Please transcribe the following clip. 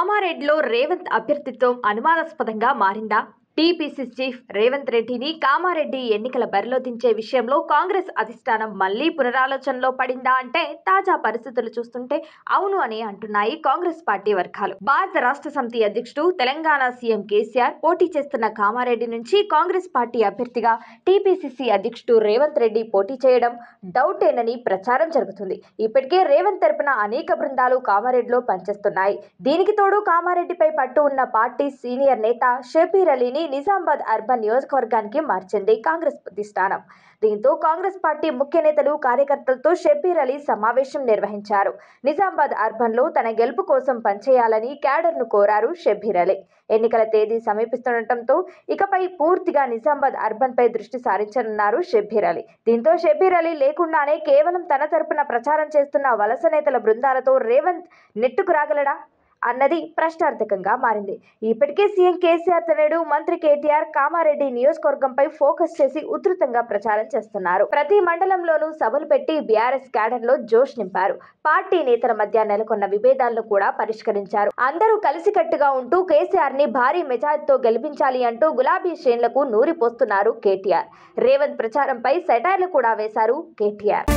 కామారెడ్డిలో రేవంత్ అభ్యర్థిత్వం అనుమానాస్పదంగా మారిందా టీపీసీ చీఫ్ రేవంత్ రెడ్డిని కామారెడ్డి ఎన్నికల బరిలో దించే విషయంలో కాంగ్రెస్ అధిష్టానం మళ్లీ పునరాలోచనలో పడిందా అంటే తాజా పరిస్థితులు చూస్తుంటే అవును అని అంటున్నాయి కాంగ్రెస్ పార్టీ వర్గాలు భారత రాష్ట్ర సమితి అధ్యక్షుడు తెలంగాణ సీఎం కేసీఆర్ పోటీ చేస్తున్న కామారెడ్డి నుంచి కాంగ్రెస్ పార్టీ అభ్యర్థిగా టీపీసీసీ అధ్యక్షుడు రేవంత్ రెడ్డి పోటీ చేయడం డౌటేనని ప్రచారం జరుగుతుంది ఇప్పటికే రేవంత్ తరపున అనేక బృందాలు కామారెడ్డిలో పనిచేస్తున్నాయి దీనికి తోడు కామారెడ్డిపై పట్టు ఉన్న పార్టీ సీనియర్ నేత షేపీర్ అలీని నిజామాబాద్ అర్బన్ నియోజకవర్గానికి మార్చింది కాంగ్రెస్ ప్రతిష్టానం దీంతో కాంగ్రెస్ పార్టీ ముఖ్య నేతలు కార్యకర్తలతో షబ్బీర్ అలీ సమావేశం నిర్వహించారు నిజామాబాద్ అర్బన్లో తన గెలుపు కోసం పనిచేయాలని క్యాడర్ను కోరారు షబ్బీర్ అలీ ఎన్నికల తేదీ సమీపిస్తుండటంతో ఇకపై పూర్తిగా నిజామాబాద్ అర్బన్పై దృష్టి సారించనున్నారు షబ్బీర్ అలీ దీంతో షబ్బీర్ అలీ లేకుండానే కేవలం తన తరపున ప్రచారం చేస్తున్న వలస నేతల బృందాలతో రేవంత్ నెట్టుకు రాగలడా అన్నది ప్రశ్నార్థకంగా మారింది ఇప్పటికే సీఎం కేసీఆర్ తనయుడు మంత్రి కేటీఆర్ కామారెడ్డి నియోజకవర్గంపై ఫోకస్ చేసి ఉధృతంగా ప్రచారం చేస్తున్నారు ప్రతి మండలంలోనూ సభలు పెట్టి బీఆర్ఎస్ క్యాడర్ లో జోష్ నింపారు పార్టీ నేతల మధ్య నెలకొన్న విభేదాలను కూడా పరిష్కరించారు అందరూ కలిసికట్టుగా ఉంటూ కేసీఆర్ ని భారీ మెజార్టీతో గెలిపించాలి అంటూ గులాబీ శ్రేణులకు నూరిపోస్తున్నారు కేటీఆర్ రేవంత్ ప్రచారంపై సెటైర్లు కూడా వేశారు కేటీఆర్